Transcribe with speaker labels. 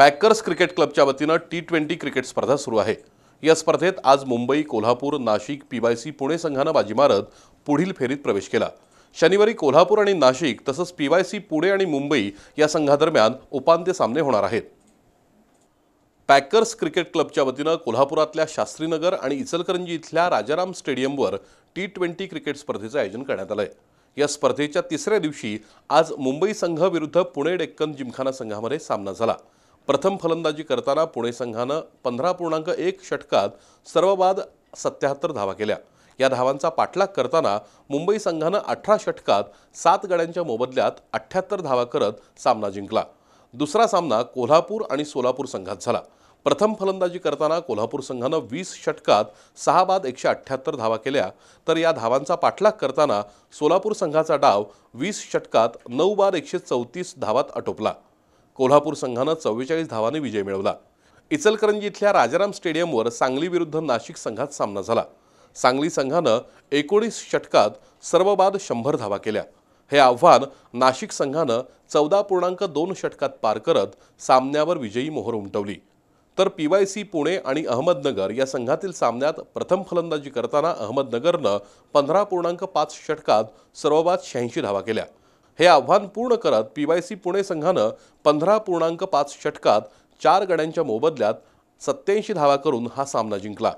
Speaker 1: packers cricket क्लबच्या वतीनं T twenty cricket स्पर्धा सुरू आहे या स्पर्धेत आज मुंबई कोल्हापूर नाशिक पीवायसी पुणे संघानं बाजी मारत पुढील फेरीत प्रवेश केला शनिवारी कोल्हापूर आणि नाशिक तसंच पीवायसी पुणे आणि मुंबई या संघादरम्यान उपांत्य सामने होणार आहेत पॅकर्स क्रिकेट क्लबच्या वतीनं कोल्हापुरातल्या शास्त्रीनगर आणि इचलकरंजी इथल्या राजाराम स्टेडियमवर टी ट्वेंटी क्रिकेट स्पर्धेचं आयोजन करण्यात आलं या स्पर्धेच्या तिसऱ्या दिवशी आज मुंबई संघ विरुद्ध पुणे डेक्कन जिमखाना संघामध्ये सामना झाला प्रथम फलंदाजी करताना पुणे संघानं पंधरा पूर्णांक एक षटकात सर्वबाद सत्याहत्तर धावा केल्या या धावांचा पाठलाग करताना मुंबई संघानं अठरा षटकात सात गड्यांच्या मोबदल्यात अठ्ठ्याहत्तर धावा करत सामना जिंकला दुसरा सामना कोल्हापूर आणि सोलापूर संघात झाला प्रथम फलंदाजी करताना कोल्हापूर संघानं वीस षटकात सहा बाद एकशे अठ्ठ्याहत्तर धावा केल्या तर या धावांचा पाठलाग करताना सोलापूर संघाचा डाव वीस षटकात नऊ बाद एकशे चौतीस धावात आटोपला कोल्हापूर संघानं चव्वेचाळीस धावाने विजय मिळवला इचलकरंजी इथल्या राजाराम स्टेडियमवर सांगली विरुद्ध नाशिक संघात सामना झाला सांगली संघानं एकोणीस षटकात सर्व बाद शंभर धावा केल्या हे आव्हान नाशिक संघानं चौदा पूर्णांक दोन षटकात पार करत सामन्यावर विजयी मोहर उमटवली तर पी वाय सी पुणे आणि अहमदनगर या संघातील सामन्यात प्रथम फलंदाजी करताना अहमदनगरनं पंधरा पूर्णांक पाच षटकात सर्वबाद शहाऐंशी धावा केल्या हे आव्हान पूर्ण करत पी वाय सी पुणे संघानं पंधरा पूर्णांक पाच षटकात चार गड्यांच्या मोबदल्यात सत्याऐंशी धावा करून हा सामना जिंकला